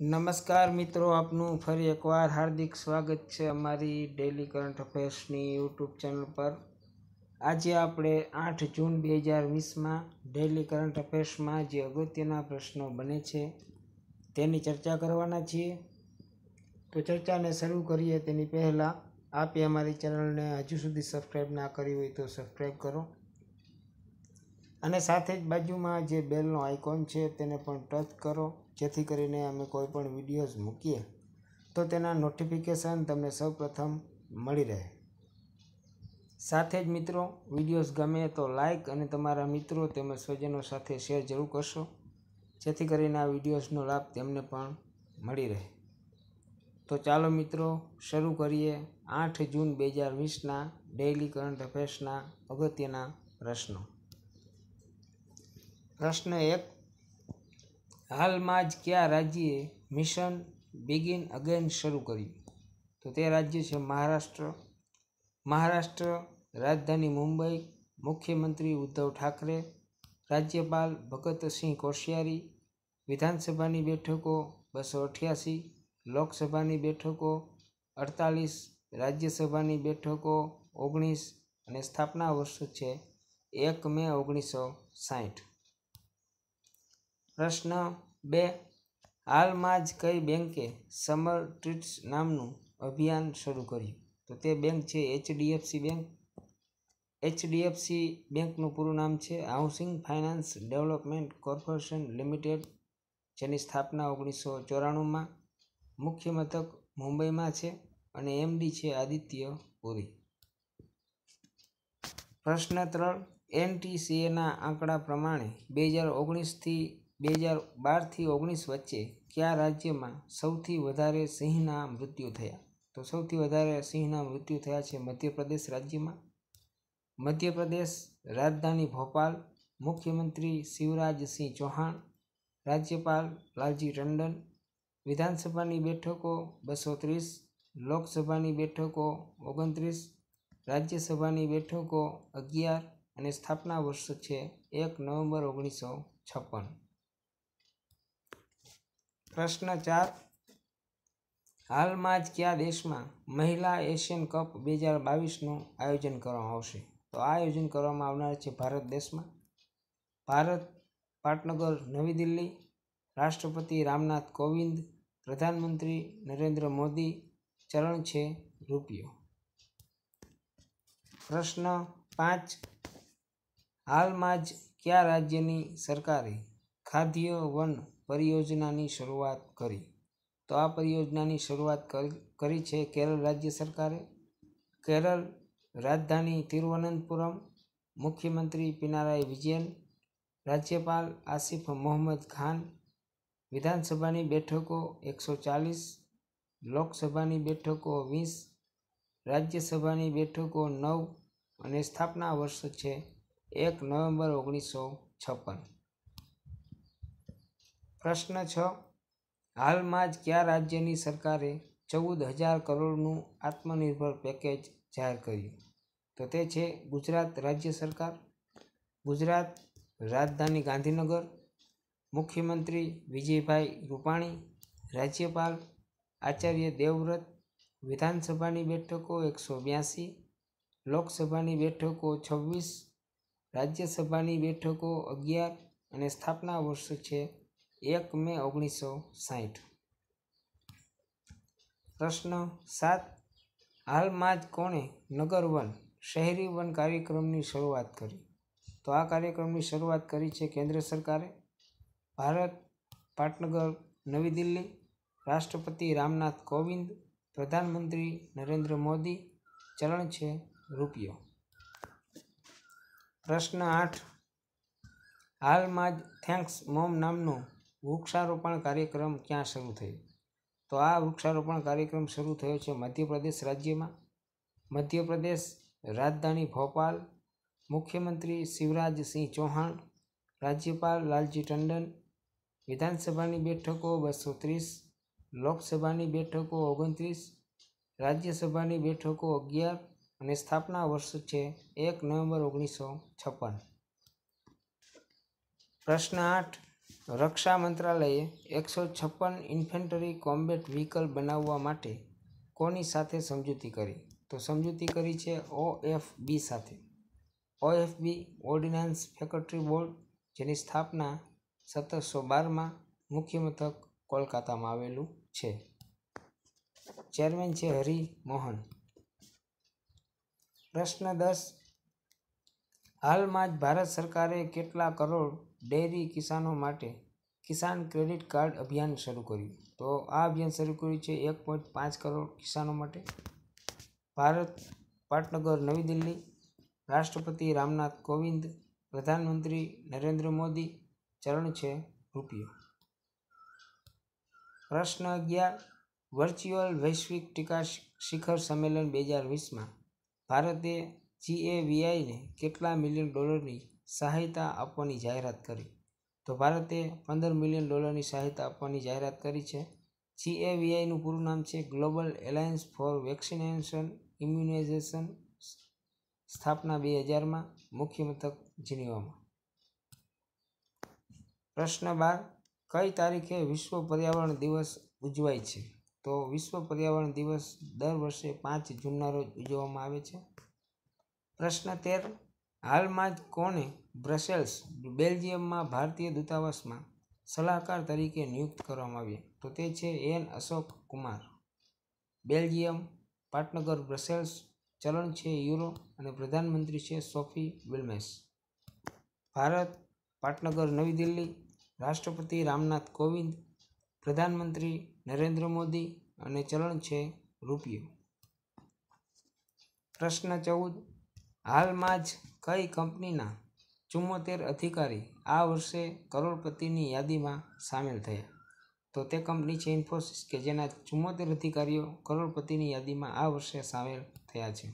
નમસ્કાર મિત્રો આપનું ફરી એકવાર હાર્દિક સ્વાગત છે અમારી ડેલી કરંટ અફેર્સની યુટ્યુબ ચેનલ પર આજે આપણે આઠ જૂન બે હજાર વીસમાં ડેલી કરંટ અફેર્સમાં જે અગત્યના પ્રશ્નો બને છે તેની ચર્ચા કરવાના છીએ તો ચર્ચાને શરૂ કરીએ તેની પહેલાં આપે અમારી ચેનલને હજુ સુધી સબસ્ક્રાઈબ ના કરી હોય તો સબસ્ક્રાઈબ કરો અને સાથે જ બાજુમાં જે બેલનો આઇકોન છે તેને પણ ટચ કરો જેથી કરીને અમે કોઈ પણ વિડીયોઝ મૂકીએ તો તેના નોટિફિકેશન તમને સૌપ્રથમ મળી રહે સાથે જ મિત્રો વિડીયોઝ ગમે તો લાઇક અને તમારા મિત્રો તેમજ સ્વજનો સાથે શેર જરૂર કરશો જેથી કરીને આ વિડીયોઝનો લાભ તેમને પણ મળી રહે તો ચાલો મિત્રો શરૂ કરીએ આઠ જૂન બે હજાર વીસના ડેઇલી કરંટ અફેર્સના અગત્યના પ્રશ્નો પ્રશ્ન એક હાલમાં જ કયા રાજ્યે મિશન બિગિન અગેન શરૂ કર્યું તો તે રાજ્ય છે મહારાષ્ટ્ર મહારાષ્ટ્ર રાજધાની મુંબઈ મુખ્યમંત્રી ઉદ્ધવ ઠાકરે રાજ્યપાલ ભગતસિંહ કોશિયારી વિધાનસભાની બેઠકો બસો અઠ્યાસી લોકસભાની બેઠકો અડતાલીસ રાજ્યસભાની બેઠકો ઓગણીસ અને સ્થાપના વર્ષ છે એક મે ઓગણીસો સાઠ પ્રશ્ન બે હાલમાં જ કઈ બેન્કે સમર ટ્રીટ્સ નામનું અભિયાન શરૂ કર્યું તો તે બેંક છે એચડીએફસી બેંક એચડીએફસી બેંકનું પૂરું નામ છે housing finance development corporation limited જેની સ્થાપના ઓગણીસો ચોરાણુંમાં મુખ્ય મથક મુંબઈમાં છે અને એમડી છે આદિત્ય પુરી પ્રશ્ન ત્રણ એનટીસીએના આંકડા પ્રમાણે બે હજાર ઓગણીસથી બે હજાર બારથી ઓગણીસ વચ્ચે કયા રાજ્યમાં સૌથી વધારે સિંહના મૃત્યુ થયા તો સૌથી વધારે સિંહના મૃત્યુ થયા છે મધ્યપ્રદેશ રાજ્યમાં મધ્યપ્રદેશ રાજધાની ભોપાલ મુખ્યમંત્રી શિવરાજસિંહ ચૌહાણ રાજ્યપાલ લાલજી ટંડન વિધાનસભાની બેઠકો બસો ત્રીસ લોકસભાની બેઠકો ઓગણત્રીસ રાજ્યસભાની બેઠકો અગિયાર અને સ્થાપના વર્ષ છે એક નવેમ્બર ઓગણીસો છપ્પન પ્રશ્ન ચાર હાલમાં જ કયા દેશમાં મહિલા એશિયન કપ બે હજાર બાવીસનું આયોજન કરવામાં આવશે તો આ આયોજન કરવામાં આવનાર છે ભારત દેશમાં ભારત પાટનગર નવી દિલ્હી રાષ્ટ્રપતિ રામનાથ કોવિંદ પ્રધાનમંત્રી નરેન્દ્ર મોદી ચરણ છે રૂપિયો પ્રશ્ન પાંચ હાલમાં જ કયા રાજ્યની સરકારે ખાદ્ય વન પરિયોજનાની શરૂઆત કરી તો આ પરિયોજનાની શરૂઆત કરી છે કેરળ રાજ્ય સરકારે કેરળ રાજધાની તિરુવનંતપુરમ મુખ્યમંત્રી પિનારાય વિજયન રાજ્યપાલ આસિફ મોહમ્મદ ખાન વિધાનસભાની બેઠકો એકસો ચાલીસ લોકસભાની બેઠકો વીસ રાજ્યસભાની બેઠકો નવ અને સ્થાપના વર્ષ છે એક નવેમ્બર ઓગણીસો છપ્પન પ્રશ્ન છ હાલમાં જ કયા રાજ્યની સરકારે ચૌદ હજાર કરોડનું આત્મનિર્ભર પેકેજ જાહેર કર્યું તો તે છે ગુજરાત રાજ્ય સરકાર ગુજરાત રાજધાની ગાંધીનગર મુખ્યમંત્રી વિજયભાઈ રૂપાણી રાજ્યપાલ આચાર્ય દેવવ્રત વિધાનસભાની બેઠકો એકસો બ્યાસી લોકસભાની બેઠકો છવ્વીસ રાજ્યસભાની બેઠકો અગિયાર અને સ્થાપના વર્ષ છે એક મે ઓગણીસો સાહીઠ પ્રશ્ન સાત હાલમાં જ કોણે નગર વન શહેરી વન કાર્યક્રમની શરૂઆત કરી તો આ કાર્યક્રમની શરૂઆત કરી છે કેન્દ્ર સરકારે ભારત પાટનગર નવી દિલ્હી રાષ્ટ્રપતિ રામનાથ કોવિંદ પ્રધાનમંત્રી નરેન્દ્ર મોદી ચલણ છે રૂપિયો પ્રશ્ન આઠ હાલમાં જ થેન્ક્સ મોમ નામનું વૃક્ષારોપણ કાર્યક્રમ ક્યાં શરૂ થયો તો આ વૃક્ષારોપણ કાર્યક્રમ શરૂ થયો છે મધ્યપ્રદેશ રાજ્યમાં મધ્યપ્રદેશ રાજધાની ભોપાલ મુખ્યમંત્રી શિવરાજસિંહ ચૌહાણ રાજ્યપાલ લાલજી ટંડન વિધાનસભાની બેઠકો બસો ત્રીસ લોકસભાની બેઠકો ઓગણત્રીસ રાજ્યસભાની બેઠકો અગિયાર અને સ્થાપના વર્ષ છે એક નવેમ્બર ઓગણીસો છપ્પન પ્રશ્ન આઠ રક્ષા મંત્રાલયે એકસો છપ્પન ઇન્ફેન્ટરી કોમ્બેટ વ્હીકલ બનાવવા માટે કોની સાથે સમજૂતી કરી તો સમજૂતી કરી છે બી સાથે ઓએફબી ઓર્ડિનાન્સ ફેકટરી બોર્ડ જેની સ્થાપના સત્તરસો બારમાં મુખ્ય મથક કોલકાતામાં આવેલું છે ચેરમેન છે હરિ મોહન પ્રશ્ન દસ હાલમાં જ ભારત સરકારે કેટલા કરોડ ડેરી કિસાનો માટે કિસાન ક્રેડિટ કાર્ડ અભિયાન શરૂ કર્યું તો આ અભિયાન શરૂ કર્યું છે એક પોઈન્ટ પાંચ કરોડ કિસાનો માટે ભારત પાટનગર નવી દિલ્હી રાષ્ટ્રપતિ રામનાથ કોવિંદ પ્રધાનમંત્રી નરેન્દ્ર મોદી ચરણ છે રૂપિયો પ્રશ્ન અગિયાર વર્ચ્યુઅલ વૈશ્વિક ટીકા શિખર સંમેલન બે હજાર વીસમાં ભારતે જીએવીઆઈને કેટલા મિલિયન ડોલરની સહાયતા આપવાની જાહેરાત કરી તો ભારતે પંદર મિલિયન ડોલરની સહાયતા આપવાની જાહેરાત કરી છે જીએવીઆઈનું પૂરું નામ છે global alliance for vaccination immunisation સ્થાપના બે હજારમાં મુખ્ય મથક જીનીવામાં પ્રશ્ન બાર કઈ તારીખે વિશ્વ પર્યાવરણ દિવસ ઉજવાય છે તો વિશ્વ પર્યાવરણ દિવસ દર વર્ષે પાંચ જૂનના રોજ ઉજવવામાં આવે છે પ્રશ્ન તેર હાલમાં જ કોને બ્રસેલ્સ બેલ્જિયમમાં ભારતીય દૂતાવાસમાં સલાહકાર તરીકે નિયુક્ત કરવામાં આવ્યા તો તે છે એન અશોક કુમાર બેલ્જિયમ પાટનગર બ્રસેલ્સ ચલણ છે યુરો અને પ્રધાનમંત્રી છે સોફી વિલ્મેસ ભારત પાટનગર નવી દિલ્હી રાષ્ટ્રપતિ રામનાથ કોવિંદ પ્રધાનમંત્રી નરેન્દ્ર મોદી અને ચલણ છે રૂપિયો પ્રશ્ન ચૌદ હાલમાં જ કઈ કંપનીના ચુમ્મોતેર અધિકારી આ વર્ષે કરોડપતિની યાદીમાં સામેલ થયા તો તે કંપની છે ઇન્ફોસિસ કે જેના ચુમ્મોતેર અધિકારીઓ કરોડપતિની યાદીમાં આ વર્ષે સામેલ થયા છે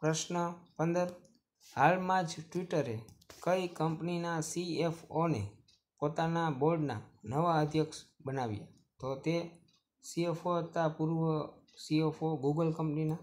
પ્રશ્ન પંદર હાલમાં જ ટ્વિટરે કઈ કંપનીના સીએફઓને પોતાના બોર્ડના નવા અધ્યક્ષ બનાવ્યા તો તે સીએફઓ હતા પૂર્વ સીએફઓ ગૂગલ કંપનીના